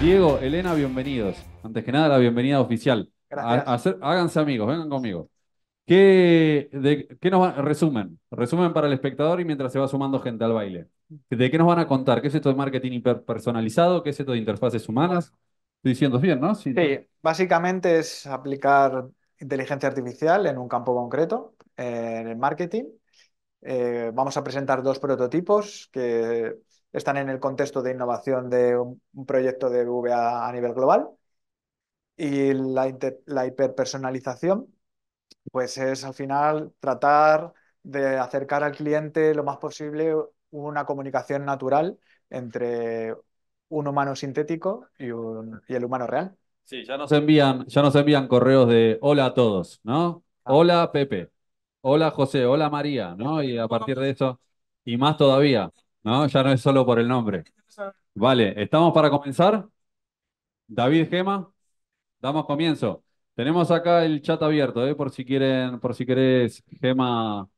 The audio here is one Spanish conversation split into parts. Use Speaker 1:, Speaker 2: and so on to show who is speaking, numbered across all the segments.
Speaker 1: Diego, Elena, bienvenidos. Antes que nada, la bienvenida oficial. háganse amigos, vengan conmigo. ¿Qué, de, qué nos resumen? Resumen para el espectador y mientras se va sumando gente al baile. ¿De qué nos van a contar? ¿Qué es esto de marketing hiperpersonalizado? ¿Qué es esto de interfaces humanas? Estoy diciendo bien, ¿no? sí,
Speaker 2: básicamente es aplicar inteligencia artificial en un campo concreto, eh, en el marketing. Eh, vamos a presentar dos prototipos que están en el contexto de innovación de un, proyecto de VA a nivel global. Y la, hiperpersonalización, pues es al final tratar de acercar al cliente lo más posible una comunicación natural entre un humano sintético y, el
Speaker 1: humano real. Sí, ya nos envían, ya nos envían correos de hola a todos, ¿no? Ah. Hola Pepe, hola José, hola María, ¿no? Y a partir de eso, y más todavía. No, ya no es solo por el nombre. Vale, ¿estamos para comenzar? David Gema, damos comienzo. Tenemos acá el chat abierto, ¿eh? por si quieren, por si querés, Gema.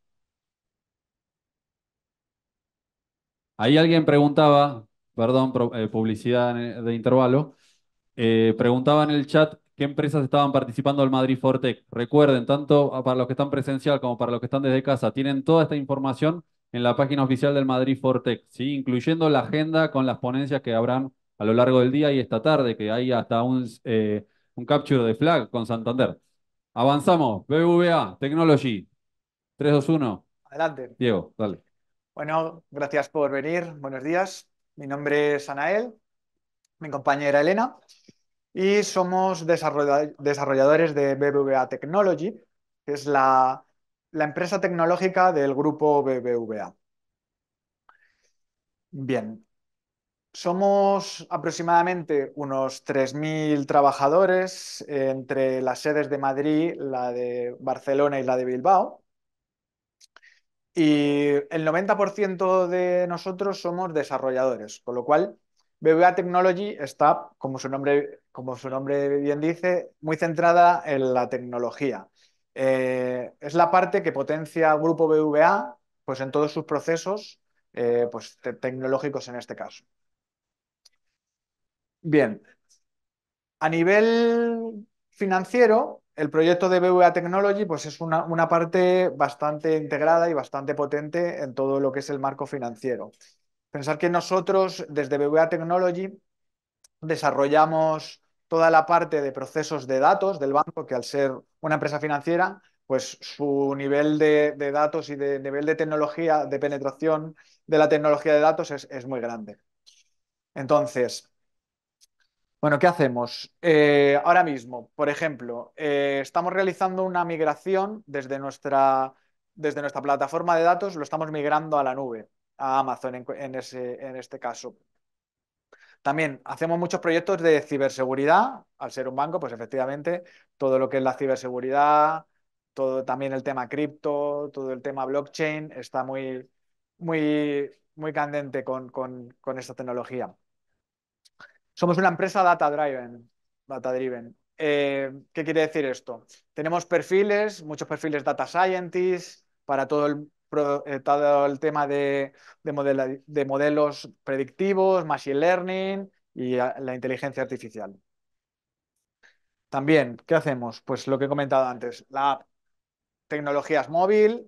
Speaker 1: Ahí alguien preguntaba, perdón, eh, publicidad eh, de intervalo, eh, preguntaba en el chat qué empresas estaban participando del Madrid Fortec. Recuerden, tanto para los que están presencial como para los que están desde casa, tienen toda esta información en la página oficial del Madrid Fortec, ¿sí? incluyendo la agenda con las ponencias que habrán a lo largo del día y esta tarde, que hay hasta un, eh, un capture de flag con Santander. Avanzamos, BBVA, Technology, 321. Adelante. Diego, dale.
Speaker 2: Bueno, gracias por venir, buenos días. Mi nombre es Anael, mi compañera Elena, y somos desarrolladores de BBVA Technology, que es la la empresa tecnológica del grupo BBVA. Bien, somos aproximadamente unos 3.000 trabajadores eh, entre las sedes de Madrid, la de Barcelona y la de Bilbao. Y el 90% de nosotros somos desarrolladores, con lo cual BBVA Technology está, como su nombre, como su nombre bien dice, muy centrada en la tecnología. Eh, es la parte que potencia al grupo BVA pues en todos sus procesos eh, pues, tecnológicos en este caso. Bien, a nivel financiero, el proyecto de BVA Technology pues es una, una, parte bastante integrada y bastante potente en todo lo que es el marco financiero. Pensar que nosotros desde BVA Technology desarrollamos toda la parte de procesos de datos del banco, que al ser una empresa financiera, pues su nivel de, datos y de nivel de tecnología, de penetración de la tecnología de datos es, muy grande. Entonces, bueno, ¿qué hacemos? Eh, ahora mismo, por ejemplo, eh, estamos realizando una migración desde nuestra, desde nuestra plataforma de datos, lo estamos migrando a la nube, a Amazon en este caso. También hacemos muchos proyectos de ciberseguridad. Al ser un banco, pues efectivamente, todo lo que es la ciberseguridad, todo también el tema cripto, todo el tema blockchain, está muy, muy, muy candente con, esta tecnología. Somos una empresa data driven. Data driven. Eh, ¿Qué quiere decir esto? Tenemos perfiles, muchos perfiles data scientists para todo el eh, todo el tema de, de, de, modelos predictivos, machine learning y la inteligencia artificial. También, ¿qué hacemos? Pues lo que he comentado antes, la app, tecnologías móvil,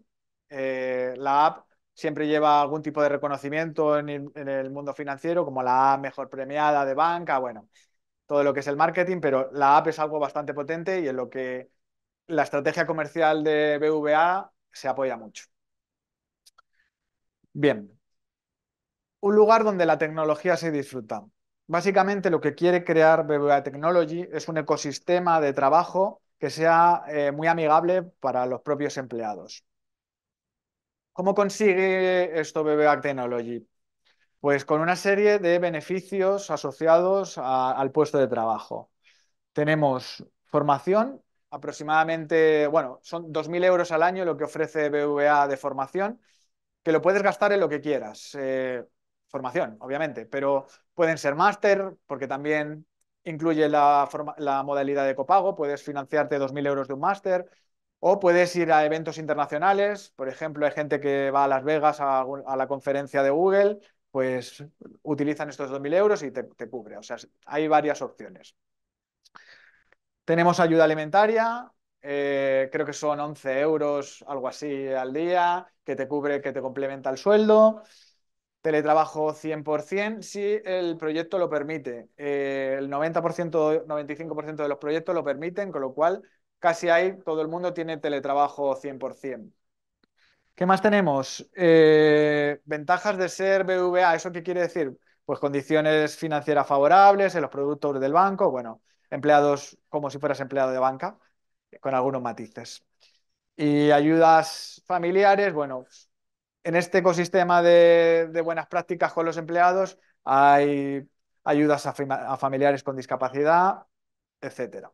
Speaker 2: eh, la app siempre lleva algún tipo de reconocimiento en, el mundo financiero, como la app mejor premiada de banca, bueno, todo lo que es el marketing, pero la app es algo bastante potente y en lo que la estrategia comercial de BVA se apoya mucho. Bien, un lugar donde la tecnología se disfruta. Básicamente lo que quiere crear BBA Technology es un ecosistema de trabajo que sea eh, muy amigable para los propios empleados. ¿Cómo consigue esto BBA Technology? Pues con una serie de beneficios asociados al puesto de trabajo. Tenemos formación, aproximadamente, bueno, son 2.000 euros al año lo que ofrece BBA de formación que lo puedes gastar en lo que quieras. Eh, formación, obviamente, pero pueden ser máster, porque también incluye la, modalidad de copago, puedes financiarte 2.000 euros de un máster, o puedes ir a eventos internacionales, por ejemplo, hay gente que va a Las Vegas a, la conferencia de Google, pues utilizan estos 2.000 euros y te cubre. O sea, hay varias opciones. Tenemos ayuda alimentaria, eh, creo que son 11 euros, algo así al día, que te cubre, que te complementa el sueldo. Teletrabajo 100% si el proyecto lo permite. Eh, el 90%, 95% de los proyectos lo permiten, con lo cual casi ahí todo el mundo tiene teletrabajo 100%. ¿Qué más tenemos? Eh, ventajas de ser BVA, ¿eso qué quiere decir? Pues condiciones financieras favorables en los productos del banco, bueno, empleados como si fueras empleado de banca, con algunos matices. Y ayudas familiares, bueno, en este ecosistema de, buenas prácticas con los empleados hay ayudas a, familiares con discapacidad, etcétera.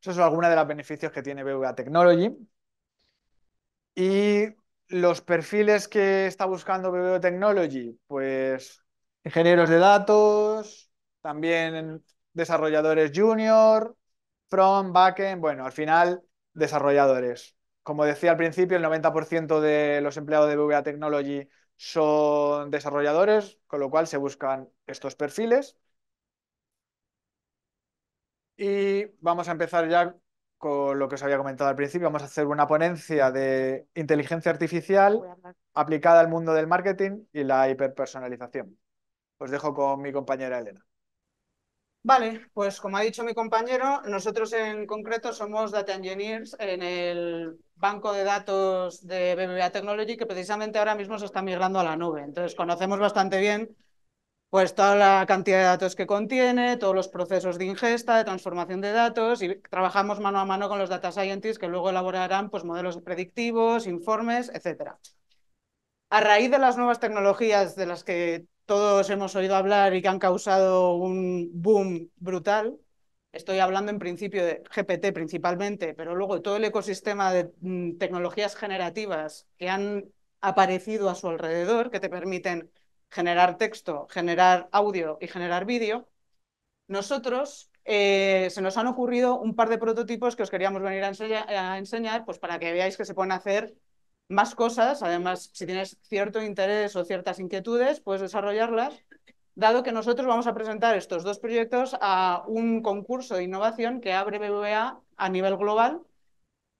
Speaker 2: Esos son algunos de los beneficios que tiene BVA Technology. Y los perfiles que está buscando BVA Technology, pues ingenieros de datos, también desarrolladores junior, front, backend, bueno, al final, desarrolladores. Como decía al principio, el 90% de los empleados de VBA Technology son desarrolladores, con lo cual se buscan estos perfiles. Y vamos a empezar ya con lo que os había comentado al principio. Vamos a hacer una ponencia de inteligencia artificial aplicada al mundo del marketing y la hiperpersonalización. Os dejo con mi compañera Elena.
Speaker 3: Vale, pues como ha dicho mi compañero, nosotros en concreto somos Data Engineers en el banco de datos de BBVA Technology que precisamente ahora mismo se está migrando a la nube. Entonces conocemos bastante bien pues toda la cantidad de datos que contiene, todos los procesos de ingesta, de transformación de datos y trabajamos mano a mano con los data scientists que luego elaborarán pues modelos predictivos, informes, etcétera. A raíz de las nuevas tecnologías de las que todos hemos oído hablar y que han causado un boom brutal. Estoy hablando en principio de GPT principalmente, pero luego todo el ecosistema de mm, tecnologías generativas que han aparecido a su alrededor, que te permiten generar texto, generar audio y generar vídeo, nosotros eh, se nos han ocurrido un par de prototipos que os queríamos venir a, enseñar pues para que veáis que se pueden hacer más cosas, además, si tienes cierto interés o ciertas inquietudes, puedes desarrollarlas, dado que nosotros vamos a presentar estos dos proyectos a un concurso de innovación que abre BBVA a nivel global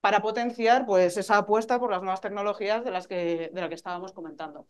Speaker 3: para potenciar pues, esa apuesta por las nuevas tecnologías de las que, de que estábamos comentando.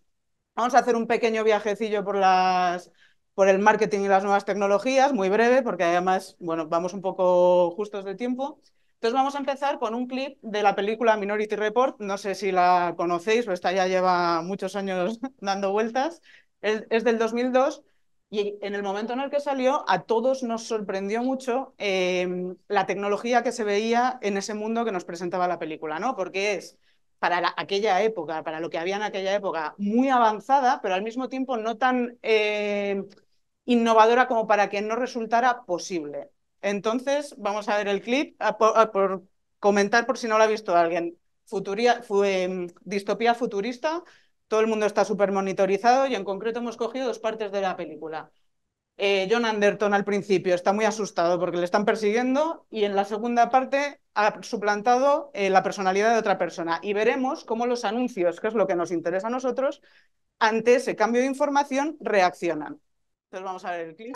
Speaker 3: Vamos a hacer un pequeño viajecillo por, las, por el marketing y las nuevas tecnologías, muy breve, porque además bueno, vamos un poco justos de tiempo. Entonces vamos a empezar con un clip de la película Minority Report. No sé si la conocéis, pero esta ya lleva muchos años dando vueltas. Es del 2002 y en el momento en el que salió a todos nos sorprendió mucho em, la tecnología que se veía en ese mundo que nos presentaba la película, ¿no? Porque es para aquella época, para lo que había en aquella época, muy avanzada, pero al mismo tiempo no tan em, innovadora como para que no resultara posible. Entonces, vamos a ver el clip por, comentar por si no lo ha visto alguien. Futuría, em, distopía futurista, todo el mundo está súper monitorizado y en concreto hemos cogido dos partes de la película. Eh, John Anderton al principio está muy asustado porque le están persiguiendo y en la segunda parte ha suplantado eh, la personalidad de otra persona. Y veremos cómo los anuncios, que es lo que nos interesa a nosotros, ante ese cambio de información reaccionan. Entonces vamos a ver el clip.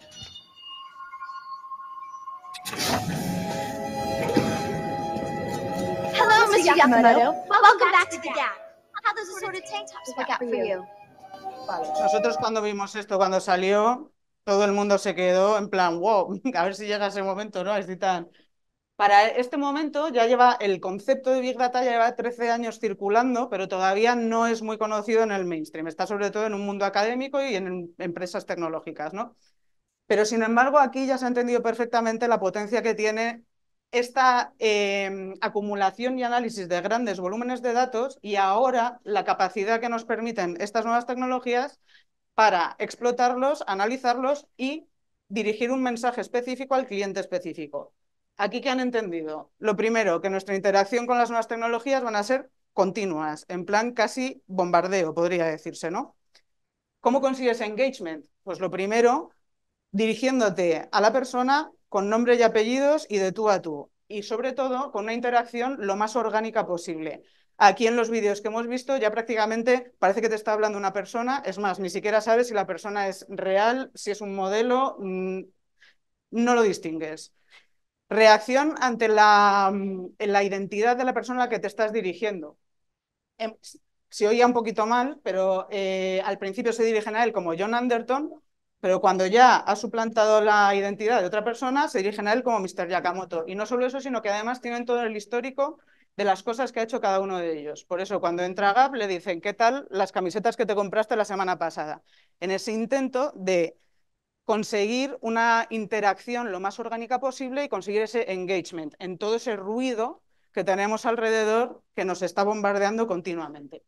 Speaker 2: Hello, Mr. Yamamoto. Welcome, back to the Gap. for you?
Speaker 3: Nosotros cuando vimos esto, cuando salió, todo el mundo se quedó en plan, wow, a ver si llega ese momento, ¿no? Así Para este momento ya lleva el concepto de Big Data, ya lleva 13 años circulando, pero todavía no es muy conocido en el mainstream. Está sobre todo en un mundo académico y en em-, empresas tecnológicas, ¿no? Pero sin embargo, aquí ya se ha entendido perfectamente la potencia que tiene esta em, acumulación y análisis de grandes volúmenes de datos y ahora la capacidad que nos permiten estas nuevas tecnologías para explotarlos, analizarlos y dirigir un mensaje específico al cliente específico. Aquí que han entendido, lo primero, que nuestra interacción con las nuevas tecnologías van a ser continuas, en plan casi bombardeo, podría decirse, ¿no? ¿Cómo consigues engagement? Pues lo primero, dirigiéndote a la persona con nombre y apellidos y de tú a tú. Y sobre todo con una interacción lo más orgánica posible. Aquí en los vídeos que hemos visto ya prácticamente parece que te está hablando una persona, es más, ni siquiera sabes si la persona es real, si es un modelo, mm, no lo distingues. Reacción ante la, mm, la identidad de la persona a la que te estás dirigiendo. Em, se oía un poquito mal, pero eh, al principio se dirigen a él como John Anderton, pero cuando ya ha suplantado la identidad de otra persona, se dirigen a él como Mr. Yakamoto. Y no solo eso, sino que además tienen todo el histórico de las cosas que ha hecho cada uno de ellos. Por eso, cuando entra Gap, le dicen, ¿qué tal las camisetas que te compraste la semana pasada? En ese intento de conseguir una interacción lo más orgánica posible y conseguir ese engagement en todo ese ruido que tenemos alrededor que nos está bombardeando continuamente.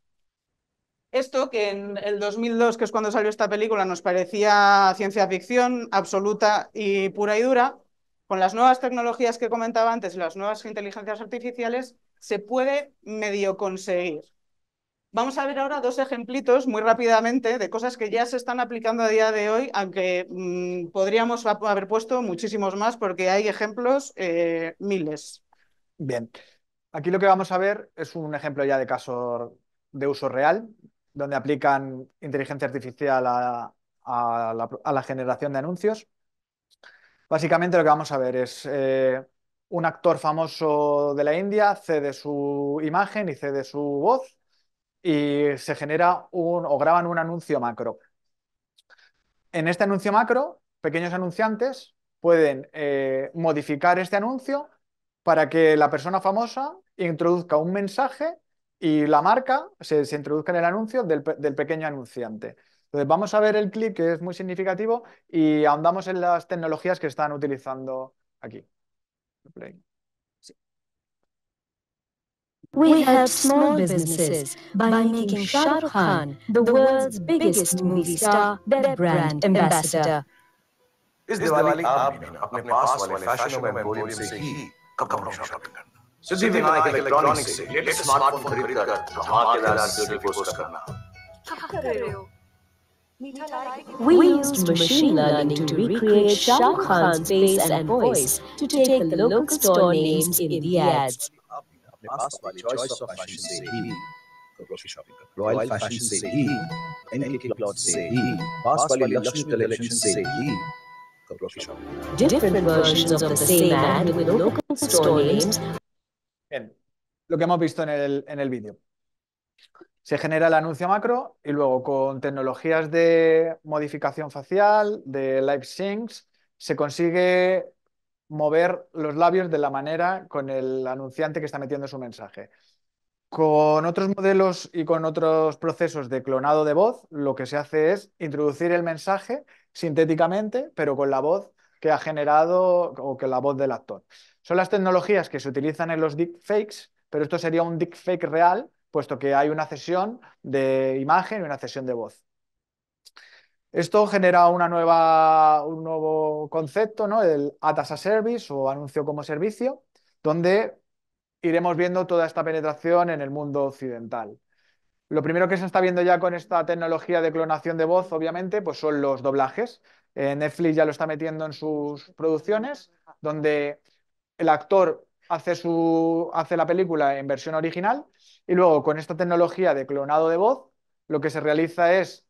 Speaker 3: Esto que en el 2002, que es cuando salió esta película, nos parecía ciencia ficción absoluta y pura y dura, con las nuevas tecnologías que comentaba antes, las nuevas inteligencias artificiales, se puede medio conseguir. Vamos a ver ahora dos ejemplitos muy rápidamente de cosas que ya se están aplicando a día de hoy, aunque mm, podríamos haber puesto muchísimos más porque hay ejemplos
Speaker 2: eh, miles. Bien, aquí lo que vamos a ver es un ejemplo ya de caso de uso real, donde aplican inteligencia artificial a, la, generación de anuncios. Básicamente lo que vamos a ver es eh, un actor famoso de la India cede su imagen y cede su voz y se genera un o graban un anuncio macro. En este anuncio macro, pequeños anunciantes pueden eh, modificar este anuncio para que la persona famosa introduzca un mensaje y la marca se, se introduzca en el anuncio del, del pequeño anunciante. Entonces vamos a ver el clip que es muy significativo y ahondamos en las tecnologías que están utilizando aquí. Play. We help small businesses by making Shah Rukh Khan, the world's biggest movie star, their brand ambassador.
Speaker 1: Is Diwali aap
Speaker 2: apne ¿Es wale fashion emporium se से kab कपड़ों shopping करना Sudeep Vinayak electronic से latest smartphone खरीदकर धमाकेदार cell post करना क्या कर रहे हो We used machine learning to recreate Shah Khan's face and voice to take the local
Speaker 1: store names in the ads.
Speaker 3: Royal fashion से ही एनके के से ही पास वाली लक्ष्मी कलेक्शन से ही shopping Different versions of the same ad with
Speaker 1: local store names
Speaker 2: Bien, lo que hemos visto en el, vídeo. Se genera el anuncio macro y luego con tecnologías de modificación facial, de live syncs, se consigue mover los labios de la manera con el anunciante que está metiendo su mensaje. Con otros modelos y con otros procesos de clonado de voz, lo que se hace es introducir el mensaje sintéticamente, pero con la voz que ha generado o que la voz del actor. Son las tecnologías que se utilizan en los fakes, pero esto sería un fake real, puesto que hay una cesión de imagen y una cesión de voz. Esto genera una nueva, un nuevo concepto, ¿no? el atasa as a Service o anuncio como servicio, donde iremos viendo toda esta penetración en el mundo occidental. Lo primero que se está viendo ya con esta tecnología de clonación de voz, obviamente, pues son los doblajes. Eh, Netflix ya lo está metiendo en sus producciones, donde el actor hace, su, hace la película en versión original y luego con esta tecnología de clonado de voz, lo que se realiza es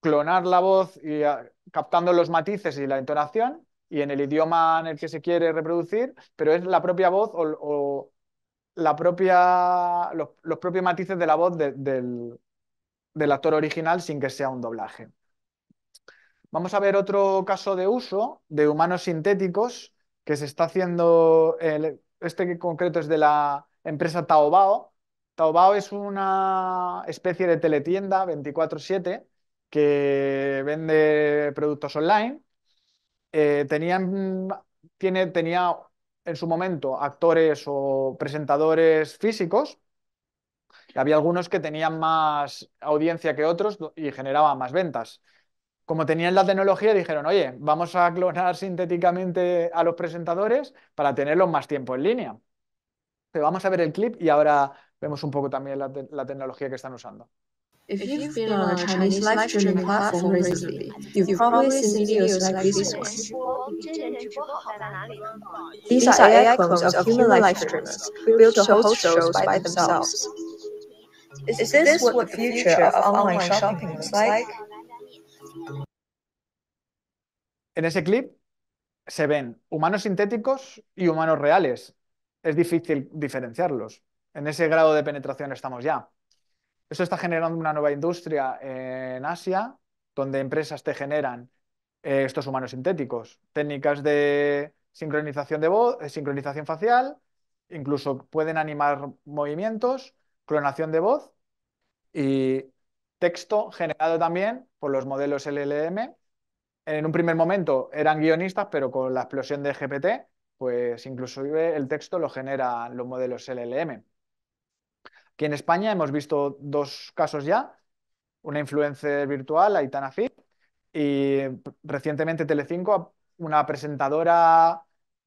Speaker 2: clonar la voz y ah, captando los matices y la entonación y en el idioma en el que se quiere reproducir, pero es la propia voz o, la propia, los, propios matices de la voz del actor original sin que sea un doblaje. Vamos a ver otro caso de uso de humanos sintéticos que se está haciendo, este concreto es de la empresa Taobao. Taobao es una especie de teletienda 24/7 que vende productos online. Eh, tenía en su momento actores o presentadores físicos. Y había algunos que tenían más audiencia que otros y generaban más ventas como tenían la tecnología, dijeron, oye, vamos a clonar sintéticamente a los presentadores para tenerlos más tiempo en línea. Pero vamos a ver el clip y ahora vemos un poco también la, te la tecnología que están usando.
Speaker 1: If you've been on a Chinese live streaming platform recently,
Speaker 2: you've probably seen videos like this
Speaker 1: one. These are AI clones of human live streamers, built to host shows by themselves. Is this what the future of online shopping looks like?
Speaker 2: En ese clip se ven humanos sintéticos y humanos reales. Es difícil diferenciarlos. En ese grado de penetración estamos ya. Eso está generando una nueva industria en Asia, donde empresas te generan eh, estos humanos sintéticos, técnicas de sincronización de voz, de eh, sincronización facial, incluso pueden animar movimientos, clonación de voz y texto generado también por los modelos LLM en un primer momento eran guionistas, pero con la explosión de GPT, pues incluso eh, el texto lo generan los modelos LLM. Aquí en España hemos visto dos casos ya, una influencer virtual, Aitana Fit, y recientemente Telecinco, una presentadora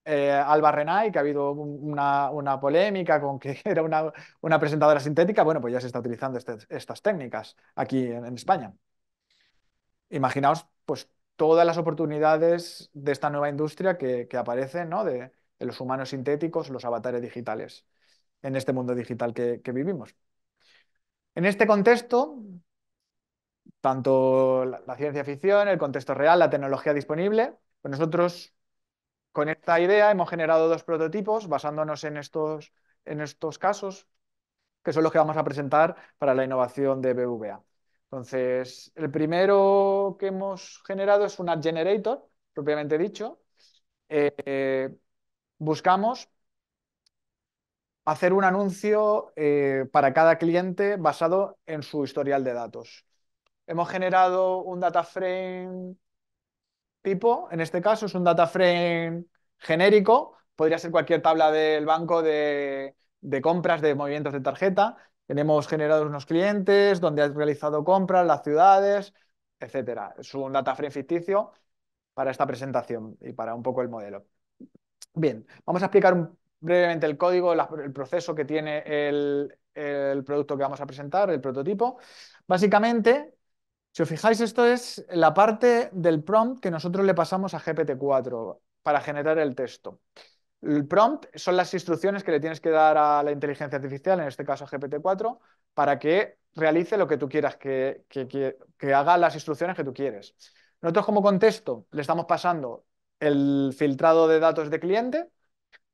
Speaker 2: eh, Alba Renay, que ha habido una, polémica con que era una, presentadora sintética, bueno, pues ya se está utilizando este, estas técnicas aquí en España. Imaginaos, pues todas las oportunidades de esta nueva industria que, que aparecen, De, los humanos sintéticos, los avatares digitales, en este mundo digital que, vivimos. En este contexto, tanto la, ciencia ficción, el contexto real, la tecnología disponible, pues nosotros con esta idea hemos generado dos prototipos basándonos en estos, en estos casos, que son los que vamos a presentar para la innovación de BVA. Entonces, el primero que hemos generado es un ad generator, propiamente dicho. Eh, buscamos hacer un anuncio eh, para cada cliente basado en su historial de datos. Hemos generado un data frame tipo, en este caso es un data frame genérico, podría ser cualquier tabla del banco de compras, de movimientos de tarjeta, tenemos generados unos clientes, donde ha realizado compras, las ciudades, etcétera. Es un data frame ficticio para esta presentación y para un poco el modelo. Bien, vamos a explicar brevemente el código, el proceso que tiene el producto que vamos a presentar, el prototipo. Básicamente, si os fijáis, esto es la parte del prompt que nosotros le pasamos a GPT-4 para generar el texto. El prompt son las instrucciones que le tienes que dar a la inteligencia artificial, en este caso a GPT-4, para que realice lo que tú quieras, que, haga las instrucciones que tú quieres. Nosotros como contexto le estamos pasando el filtrado de datos de cliente,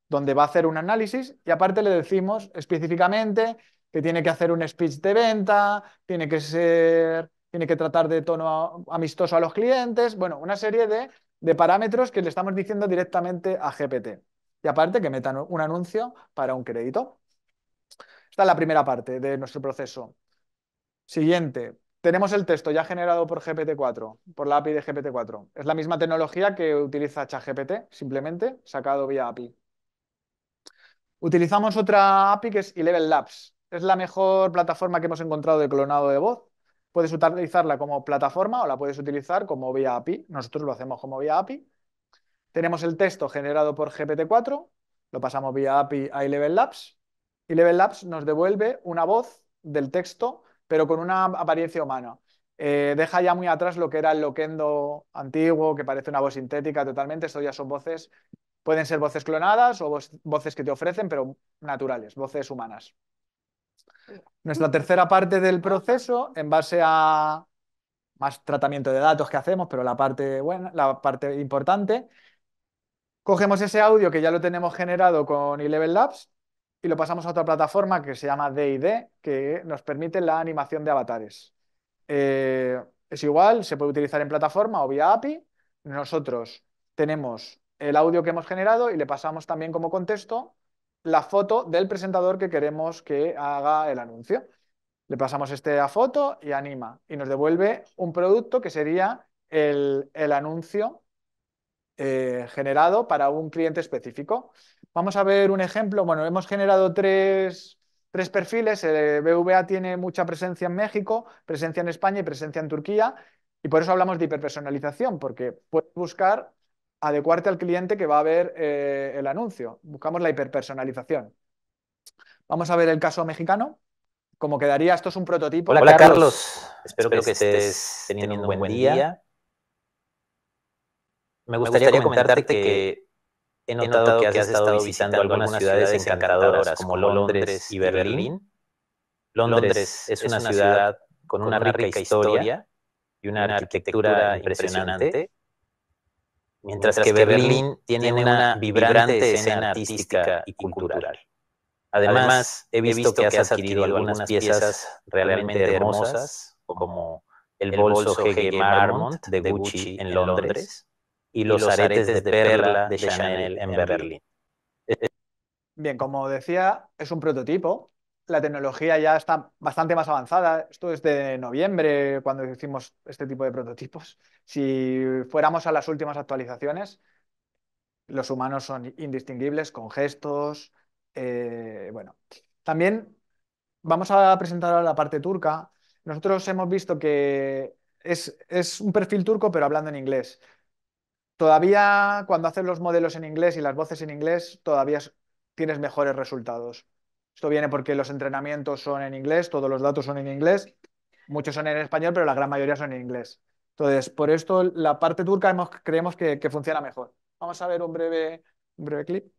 Speaker 2: donde va a hacer un análisis y aparte le decimos específicamente que tiene que hacer un speech de venta, tiene que ser, tiene que tratar de tono amistoso a los clientes, bueno, una serie de, de parámetros que le estamos diciendo directamente a GPT y aparte que metan un anuncio para un crédito. Esta es la primera parte de nuestro proceso. Siguiente, tenemos el texto ya generado por GPT-4, por la API de GPT-4. Es la misma tecnología que utiliza ChatGPT, simplemente sacado vía API. Utilizamos otra API que es Eleven Labs. Es la mejor plataforma que hemos encontrado de clonado de voz. Puedes utilizarla como plataforma o la puedes utilizar como vía API. Nosotros lo hacemos como vía API. Tenemos el texto generado por GPT-4, lo pasamos vía API a Level Labs, y Level Labs nos devuelve una voz del texto, pero con una apariencia humana. Eh, deja ya muy atrás lo que era el loquendo antiguo, que parece una voz sintética totalmente, esto ya son voces, pueden ser voces clonadas o voces que te ofrecen, pero naturales, voces humanas. Nuestra tercera parte del proceso, en base a más tratamiento de datos que hacemos, pero la parte la parte importante, Cogemos ese audio que ya lo tenemos generado con Eleven Labs y lo pasamos a otra plataforma que se llama DID, que nos permite la animación de avatares. Eh, es igual, se puede utilizar en plataforma o vía API. Nosotros tenemos el audio que hemos generado y le pasamos también como contexto la foto del presentador que queremos que haga el anuncio. Le pasamos este a foto y anima y nos devuelve un producto que sería el anuncio eh, generado para un cliente específico. Vamos a ver un ejemplo. Bueno, hemos generado tres, perfiles. Eh, BVA tiene mucha presencia en México, presencia en España y presencia en Turquía. Y por eso hablamos de hiperpersonalización, porque puedes buscar adecuarte al cliente que va a ver eh, el anuncio. Buscamos la hiperpersonalización. Vamos a ver el caso mexicano. Como quedaría, esto es un prototipo. Hola, Carlos.
Speaker 1: Espero, que, estés teniendo, un buen día. Me gustaría, comentarte, que he notado, que, has estado visitando algunas ciudades encantadoras como Londres y Berlín. Londres es una ciudad con una rica historia y una arquitectura impresionante, mientras que Berlín tiene una vibrante escena artística y cultural. Además, he visto que has adquirido algunas piezas realmente hermosas, como el bolso G.G. Marmont de Gucci en Londres y los, aretes, de, perla de Chanel en Berlín.
Speaker 2: Bien, como decía, es un prototipo. La tecnología ya está bastante más avanzada. Esto es de noviembre cuando hicimos este tipo de prototipos. Si fuéramos a las últimas actualizaciones, los humanos son indistinguibles con gestos. Eh, bueno, también vamos a presentar ahora la parte turca. Nosotros hemos visto que es, es, un perfil turco, pero hablando en inglés. Todavía cuando haces los modelos en inglés y las voces en inglés, todavía tienes mejores resultados. Esto viene porque los entrenamientos son en inglés, todos los datos son en inglés, muchos son en español, pero la gran mayoría son en inglés. Entonces, por esto la parte turca creemos que, funciona mejor. Vamos a ver un breve, un breve clip.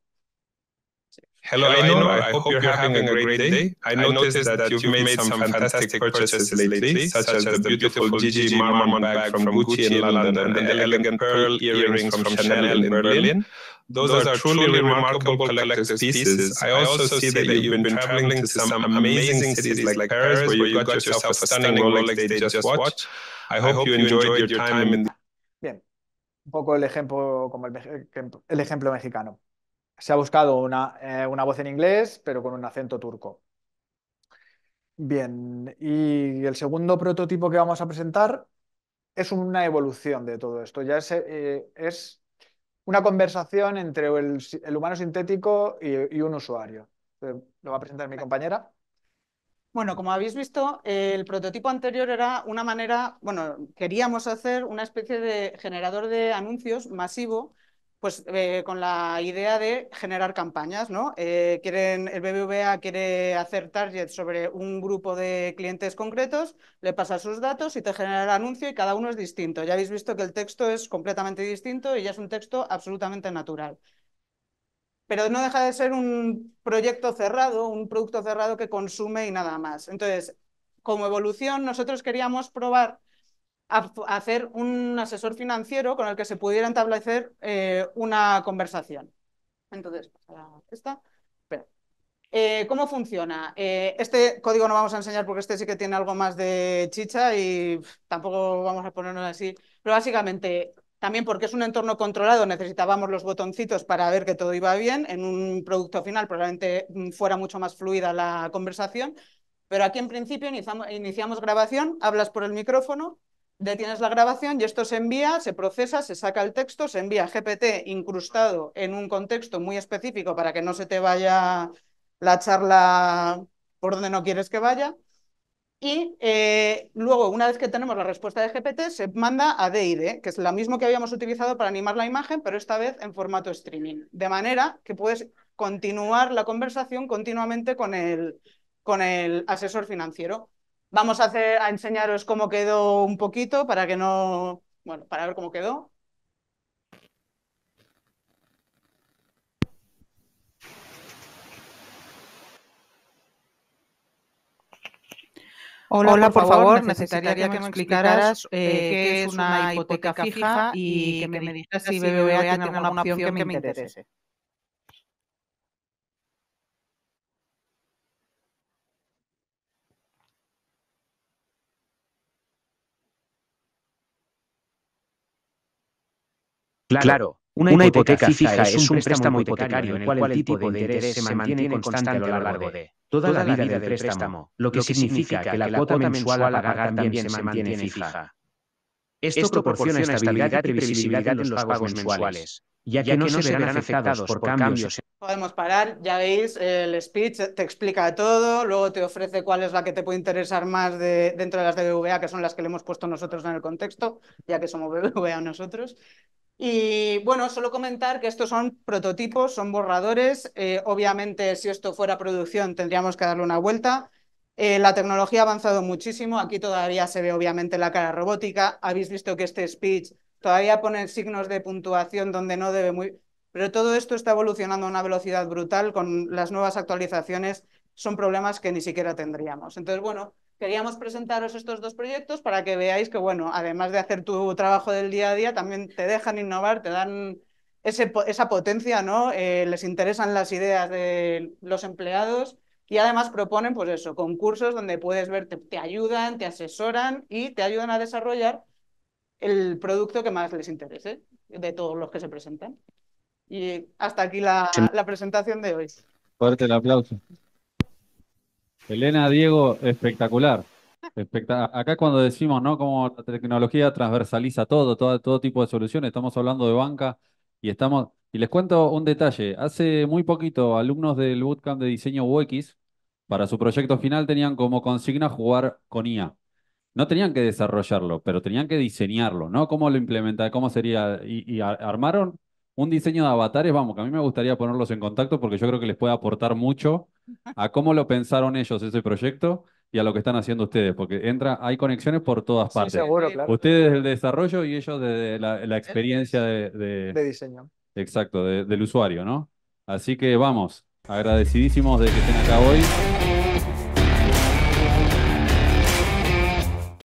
Speaker 1: Hello, I, know. I hope you're having a great day. I noticed that you've made some fantastic purchases lately, such as the beautiful Gigi Marmon bag from Gucci in London and the elegant pearl earrings from Chanel in Berlin. Those, Those are, truly remarkable collector's pieces. I also see that you've been traveling to some amazing cities like Paris, where you got yourself a stunning Rolex Day Just Watch. I hope you enjoyed your time in...
Speaker 2: Bien, un poco el ejemplo, como el, el ejemplo mexicano. se ha buscado eh, una, voz en inglés, pero con un acento turco. Bien, y el segundo prototipo que vamos a presentar es una evolución de todo esto. Ya es, eh, una conversación entre el, humano sintético y, un usuario. Eh, lo va a presentar mi compañera.
Speaker 3: Bueno, como habéis visto, el prototipo anterior era una manera, bueno, queríamos hacer una especie de generador de anuncios masivo pues eh, con la idea de generar campañas, ¿no? Eh, el BBVA quiere hacer target sobre un grupo de clientes concretos, le pasa sus datos y te genera el anuncio y cada uno es distinto. Ya habéis visto que el texto es completamente distinto y ya es un texto absolutamente natural. Pero no deja de ser un proyecto cerrado, un producto cerrado que consume y nada más. Entonces, como evolución, nosotros queríamos probar hacer un asesor financiero con el que se pudiera establecer eh, una conversación. Entonces, pues, esta. Eh, ¿Cómo funciona? Eh, este código no vamos a enseñar porque este sí que tiene algo más de chicha y tampoco vamos a ponernos así. Pero básicamente, también porque es un entorno controlado, necesitábamos los botoncitos para ver que todo iba bien. En un producto final probablemente mm, fuera mucho más fluida la conversación. Pero aquí en principio iniciamos grabación, hablas por el micrófono detienes la grabación y esto se envía, se procesa, se saca el texto, se envía GPT incrustado en un contexto muy específico para que no se te vaya la charla por donde no quieres que vaya. Y eh, luego, una vez que tenemos la respuesta de GPT, se manda a DID, eh, que es la misma que habíamos utilizado para animar la imagen, pero esta vez en formato streaming. De manera que puedes continuar la conversación continuamente con el, con el asesor financiero. Vamos a, hacer, a enseñaros cómo quedó un poquito para que no, bueno, para ver cómo quedó. Hola, por, favor, necesitaría, que, me explicaras eh, eh, qué es una hipoteca fija y que me dijeras si BBVA tiene alguna opción que me interese. Claro, una, hipoteca, fija es un préstamo hipotecario en el cual el tipo de interés se mantiene constante a lo largo de toda la vida del préstamo, lo que significa que la cuota mensual a pagar también se mantiene fija. Esto proporciona estabilidad y previsibilidad en los pagos mensuales, ya que no se verán afectados por cambios. Podemos parar, ya veis, el speech te explica todo, luego te ofrece cuál es la que te puede interesar más de, dentro de las de que son las que le hemos puesto nosotros en el contexto, ya que somos BBVA nosotros. Y bueno, solo comentar que estos son prototipos, son borradores. Eh, obviamente, si esto fuera producción, tendríamos que darle una vuelta. Eh, la tecnología ha avanzado muchísimo. Aquí todavía se ve, obviamente, la cara robótica. Habéis visto que este speech todavía pone signos de puntuación donde no debe muy... Pero todo esto está evolucionando a una velocidad brutal con las nuevas actualizaciones. Son problemas que ni siquiera tendríamos. Entonces, bueno, queríamos presentaros estos dos proyectos para que veáis que, bueno, además de hacer tu trabajo del día a día, también te dejan innovar, te dan esa potencia, ¿no? Eh, les interesan las ideas de los empleados y además proponen, pues eso, concursos donde puedes ver, te, ayudan, te asesoran y te ayudan a desarrollar el producto que más les interese de todos los que se presentan. Y hasta aquí la, la presentación de hoy.
Speaker 1: Fuerte el aplauso. Elena, Diego, espectacular. acá cuando decimos, ¿no? cómo la tecnología transversaliza todo, todo, tipo de soluciones, estamos hablando de banca y estamos... Y les cuento un detalle. Hace muy poquito, alumnos del Bootcamp de Diseño UX, para su proyecto final, tenían como consigna jugar con IA. No tenían que desarrollarlo, pero tenían que diseñarlo, ¿no? ¿Cómo lo implementar? ¿Cómo sería? y armaron un diseño de avatares, vamos, que a mí me gustaría ponerlos en contacto porque yo creo que les puede aportar mucho a cómo lo pensaron ellos ese proyecto y a lo que están haciendo ustedes, porque entra, hay conexiones por todas partes. Ustedes desde el desarrollo y ellos desde la, experiencia de, de, diseño. Exacto, del usuario, ¿no? Así que vamos, agradecidísimos de que estén acá hoy.